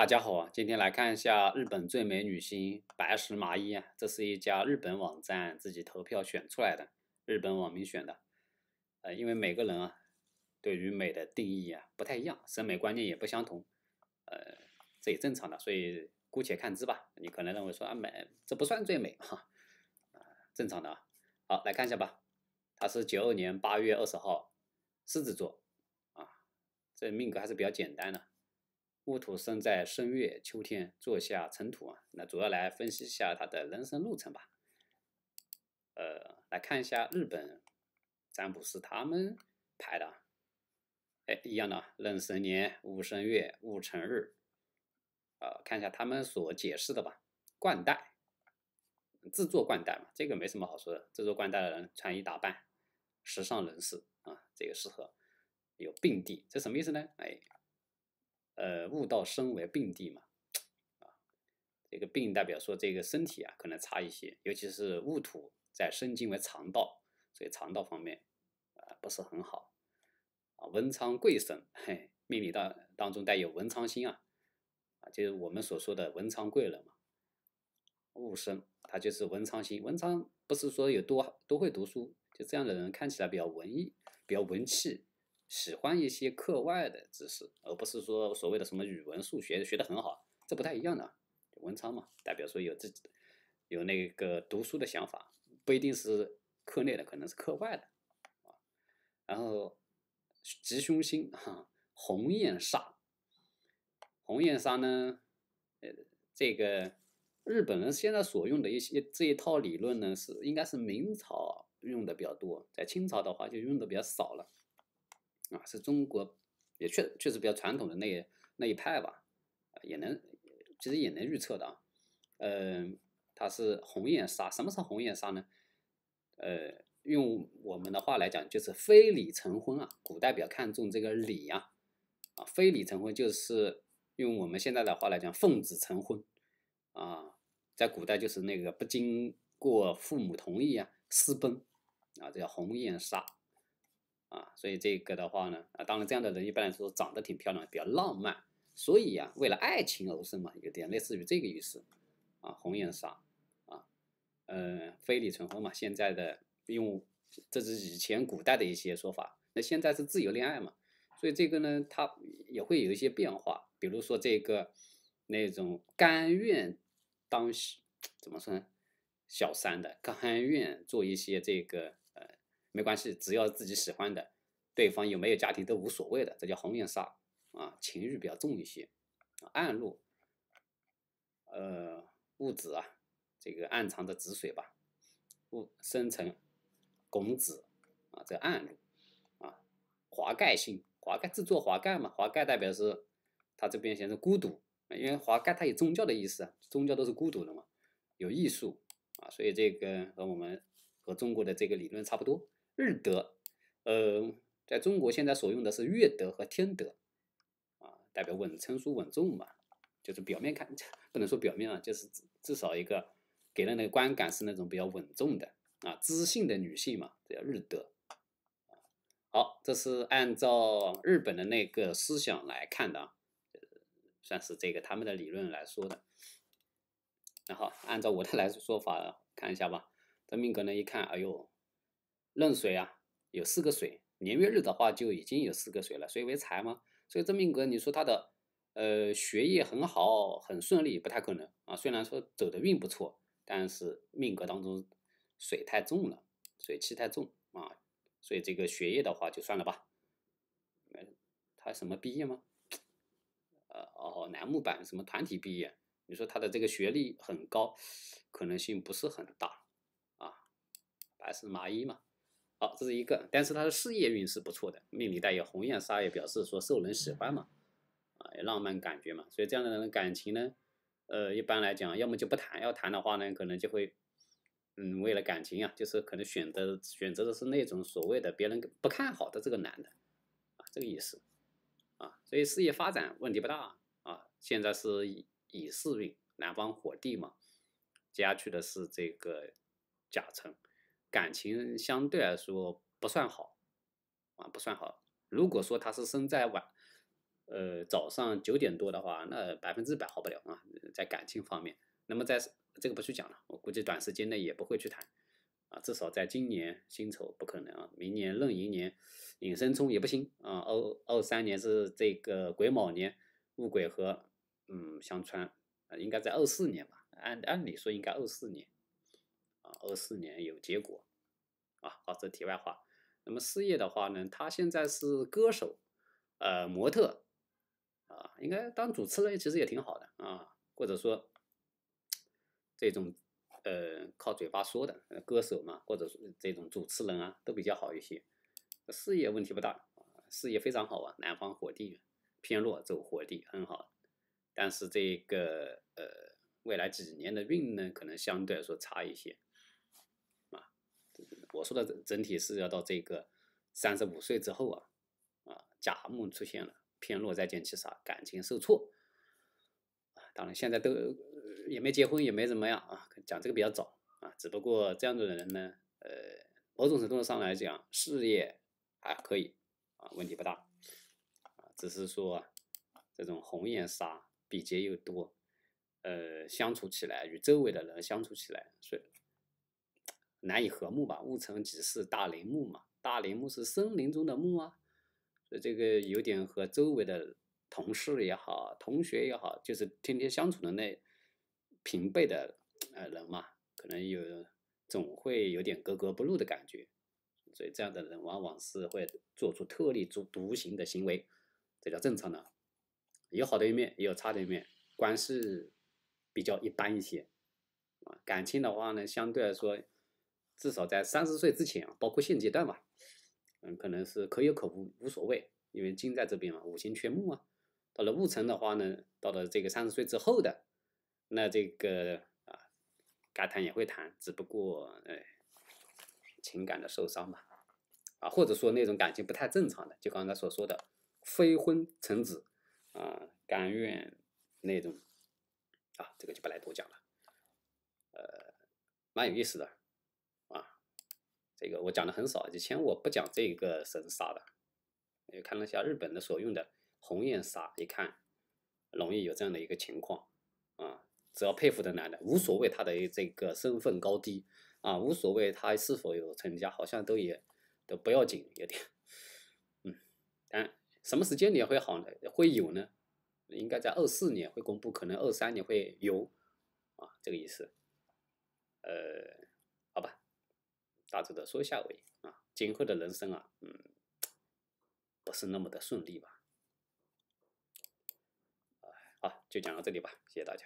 大家好啊，今天来看一下日本最美女星白石麻衣啊，这是一家日本网站自己投票选出来的，日本网民选的。呃，因为每个人啊，对于美的定义啊不太一样，审美观念也不相同，呃，这也正常的，所以姑且看之吧。你可能认为说啊美这不算最美哈，啊正常的啊。好，来看一下吧，她是九二年八月二十号，狮子座啊，这命格还是比较简单的。戊土生在申月秋天，坐下辰土啊，那主要来分析一下他的人生路程吧。呃，来看一下日本占卜师他们排的，哎，一样的，壬申年戊申月戊辰日，啊，看一下他们所解释的吧。冠带，制作冠带嘛，这个没什么好说的。制作冠带的人穿衣打扮时尚人士啊，这个适合有病地，这什么意思呢？哎。呃，戊到生为病地嘛，啊，这个病代表说这个身体啊可能差一些，尤其是戊土在生金为肠道，所以肠道方面啊不是很好。啊，文昌贵生，命理当当中带有文昌星啊，啊，就是我们所说的文昌贵人嘛。戊生他就是文昌星，文昌不是说有多多会读书，就这样的人看起来比较文艺，比较文气。喜欢一些课外的知识，而不是说所谓的什么语文、数学学得很好，这不太一样的。文昌嘛，代表说有自己的有那个读书的想法，不一定是课内的，可能是课外的。啊，然后吉凶星啊，鸿雁杀，鸿雁杀呢？呃，这个日本人现在所用的一些这一套理论呢，是应该是明朝用的比较多，在清朝的话就用的比较少了。啊，是中国，也确确实比较传统的那那一派吧，也能其实也能预测的啊。嗯，它是红眼杀。什么是红眼杀呢？呃，用我们的话来讲，就是非礼成婚啊。古代比较看重这个礼啊，啊，非礼成婚就是用我们现在的话来讲，奉子成婚啊，在古代就是那个不经过父母同意啊，私奔啊，这叫红眼杀。啊，所以这个的话呢，啊，当然这样的人一般来说长得挺漂亮，比较浪漫，所以呀，为了爱情而生嘛，有点类似于这个意思，啊，红颜傻，啊，呃，非礼成婚嘛，现在的用，这是以前古代的一些说法，那现在是自由恋爱嘛，所以这个呢，它也会有一些变化，比如说这个那种甘愿当怎么说呢，小三的，甘愿做一些这个。没关系，只要自己喜欢的，对方有没有家庭都无所谓的，这叫红颜杀啊！情欲比较重一些，暗路，呃，戊子啊，这个暗藏的子水吧，戊生成拱子啊，这暗路啊，华盖星，华盖制作华盖嘛，华盖代表是它这边显示孤独，因为华盖它有宗教的意思，宗教都是孤独的嘛，有艺术啊，所以这个和我们和中国的这个理论差不多。日德，呃，在中国现在所用的是月德和天德，啊，代表稳、成熟、稳重嘛，就是表面看 不能说表面啊，就是至少一个给人的观感是那种比较稳重的啊，知性的女性嘛，这叫日德。好，这是按照日本的那个思想来看的啊，算是这个他们的理论来说的。然后按照我的 来说法看一下吧，这命格呢一看，哎呦。壬水啊，有四个水，年月日的话就已经有四个水了，所以为财嘛。所以这命格，你说他的呃学业很好很顺利不太可能啊。虽然说走的运不错，但是命格当中水太重了，水气太重啊，所以这个学业的话就算了吧。他什么毕业吗？呃哦，楠木板什么团体毕业？你说他的这个学历很高，可能性不是很大啊。白色麻衣嘛。好，这是一个，但是他的事业运是不错的，命里带有红颜杀，也表示说受人喜欢嘛，啊，浪漫感觉嘛，所以这样的人感情呢，呃，一般来讲要么就不谈，要谈的话呢，可能就会，嗯，为了感情啊，就是可能选择选择的是那种所谓的别人不看好的这个男的，啊，这个意思，啊，所以事业发展问题不大啊，现在是乙巳运，南方火地嘛，接下去的是这个甲辰。感情相对来说不算好，啊，不算好。如果说他是生在晚，呃，早上九点多的话，那百分之百好不了啊，在感情方面。那么在这个不去讲了，我估计短时间内也不会去谈，啊，至少在今年辛丑不可能啊，明年壬寅年引申冲也不行啊。二二三年是这个癸卯年，戊癸合，嗯，相穿啊，应该在二四年吧？按按理说应该二四年。二四年有结果，啊，好，这题外话。那么事业的话呢，他现在是歌手，呃，模特，啊，应该当主持人其实也挺好的啊，或者说这种呃靠嘴巴说的歌手嘛，或者说这种主持人啊都比较好一些。事业问题不大事业非常好啊，南方火地偏弱走火地很好，但是这个呃未来几年的运呢，可能相对来说差一些。我说的整整体是要到这个三十五岁之后啊，啊甲木出现了偏弱再见七杀，感情受挫啊。当然现在都也没结婚也没怎么样啊，讲这个比较早啊。只不过这样子的人呢，呃，某种程度上来讲，事业还可以啊，问题不大啊，只是说这种红颜杀比劫又多，呃，相处起来与周围的人相处起来，所以。难以和睦吧？戊辰即是大林木嘛，大林木是森林中的木啊，所以这个有点和周围的同事也好、同学也好，就是天天相处的那平辈的呃人嘛，可能有总会有点格格不入的感觉，所以这样的人往往是会做出特立独独行的行为，这叫正常的，有好的一面，也有差的一面，关系比较一般一些啊。感情的话呢，相对来说。至少在三十岁之前，包括现阶段吧，嗯，可能是可有可无，无所谓，因为金在这边嘛，五行缺木啊。到了戊辰的话呢，到了这个三十岁之后的，那这个啊，该谈也会谈，只不过哎，情感的受伤嘛，啊，或者说那种感情不太正常的，就刚才所说的非婚成子，啊，甘愿那种，啊，这个就不来多讲了，呃，蛮有意思的。这个我讲的很少，以前我不讲这个神煞的。看了一下日本的所用的红岩煞，一看容易有这样的一个情况啊。只要佩服的男的，无所谓他的这个身份高低啊，无所谓他是否有成家，好像都也都不要紧，有点嗯。但什么时间点会好呢？会有呢？应该在二四年会公布，可能二三年会有啊，这个意思。呃。大致的说一下已啊，今后的人生啊，嗯，不是那么的顺利吧。好，就讲到这里吧，谢谢大家。